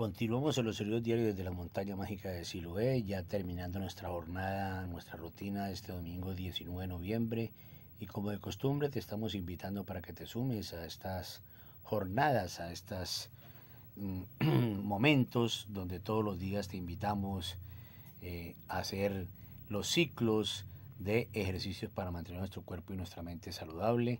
Continuamos en los servicios diarios desde la montaña mágica de Siloé, ya terminando nuestra jornada, nuestra rutina este domingo 19 de noviembre. Y como de costumbre, te estamos invitando para que te sumes a estas jornadas, a estos mm, momentos donde todos los días te invitamos eh, a hacer los ciclos de ejercicios para mantener nuestro cuerpo y nuestra mente saludable.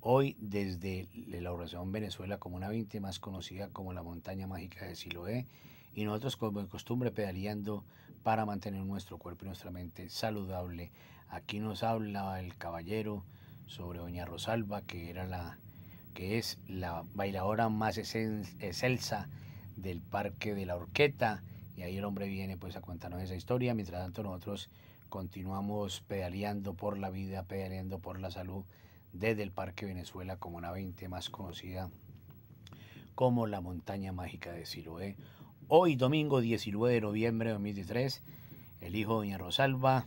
Hoy, desde la oración Venezuela como una 20 más conocida como la montaña mágica de Siloé, y nosotros, como de costumbre, pedaleando para mantener nuestro cuerpo y nuestra mente saludable. Aquí nos habla el caballero sobre Doña Rosalba, que, era la, que es la bailadora más excelsa del Parque de la Orqueta. Y ahí el hombre viene pues a contarnos esa historia. Mientras tanto, nosotros continuamos pedaleando por la vida, pedaleando por la salud desde el Parque Venezuela como una 20 más conocida como la montaña mágica de Siloé. Hoy domingo 19 de noviembre de 2013, el hijo de Doña Rosalba,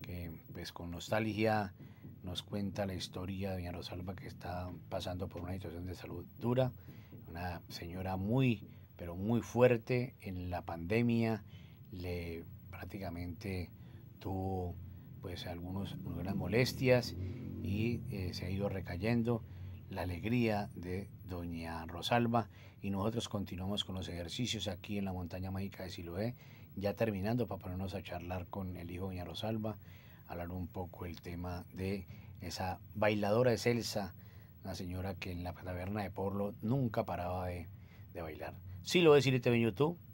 que pues con nostalgia nos cuenta la historia de Doña Rosalba que está pasando por una situación de salud dura, una señora muy, pero muy fuerte en la pandemia, le prácticamente tuvo pues algunos, algunas molestias y eh, se ha ido recayendo la alegría de doña Rosalba y nosotros continuamos con los ejercicios aquí en la montaña mágica de Siloé, ya terminando para ponernos a charlar con el hijo de doña Rosalba, hablar un poco el tema de esa bailadora de excelsa, la señora que en la taberna de Porlo nunca paraba de, bailar. Siloé, si te en YouTube.